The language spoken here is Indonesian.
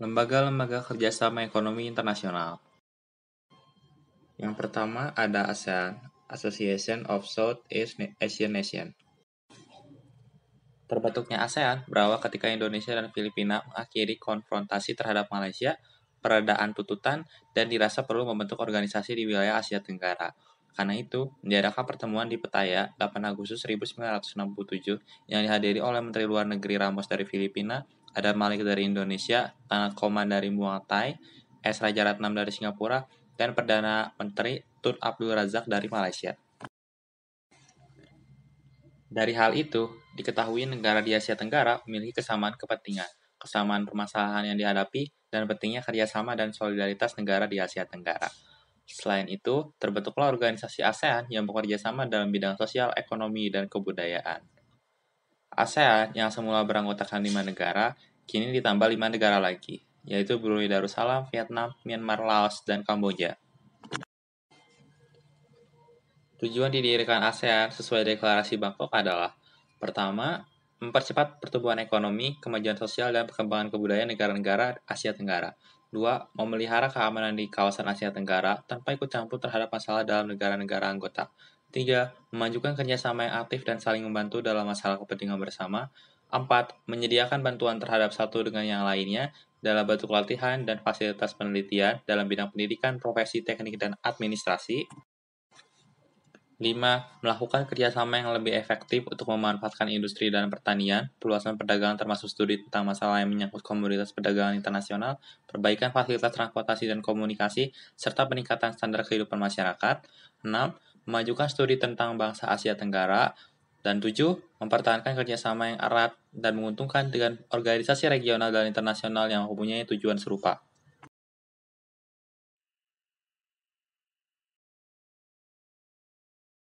Lembaga-lembaga kerjasama ekonomi internasional. Yang pertama ada ASEAN, Association of Southeast Asian Nations. Terbentuknya ASEAN berawal ketika Indonesia dan Filipina mengakhiri konfrontasi terhadap Malaysia, peradaan tututan, dan dirasa perlu membentuk organisasi di wilayah Asia Tenggara. Karena itu, diadakan pertemuan di Petaya 8 Agustus 1967 yang dihadiri oleh Menteri Luar Negeri Ramos dari Filipina, ada Malik dari Indonesia, Tanah Koman dari Muay Thai, S. Raja dari Singapura, dan Perdana Menteri Tun Abdul Razak dari Malaysia. Dari hal itu, diketahui negara di Asia Tenggara memiliki kesamaan kepentingan, kesamaan permasalahan yang dihadapi, dan pentingnya kerjasama dan solidaritas negara di Asia Tenggara. Selain itu, terbentuklah organisasi ASEAN yang bekerja sama dalam bidang sosial, ekonomi, dan kebudayaan. ASEAN yang semula beranggotakan lima negara, kini ditambah lima negara lagi, yaitu Brunei Darussalam, Vietnam, Myanmar, Laos, dan Kamboja. Tujuan didirikan ASEAN sesuai deklarasi Bangkok adalah pertama, mempercepat pertumbuhan ekonomi, kemajuan sosial, dan perkembangan kebudayaan negara-negara Asia Tenggara. Dua, memelihara keamanan di kawasan Asia Tenggara tanpa ikut campur terhadap masalah dalam negara-negara anggota. Tiga, memajukan kerjasama yang aktif dan saling membantu dalam masalah kepentingan bersama. Empat, menyediakan bantuan terhadap satu dengan yang lainnya dalam bentuk latihan dan fasilitas penelitian dalam bidang pendidikan, profesi, teknik, dan administrasi. 5. Melakukan kerjasama yang lebih efektif untuk memanfaatkan industri dan pertanian, perluasan perdagangan termasuk studi tentang masalah yang menyangkut komoditas perdagangan internasional, perbaikan fasilitas transportasi dan komunikasi, serta peningkatan standar kehidupan masyarakat. 6 memajukan studi tentang bangsa Asia Tenggara, dan tujuh, mempertahankan kerjasama yang erat dan menguntungkan dengan organisasi regional dan internasional yang mempunyai tujuan serupa.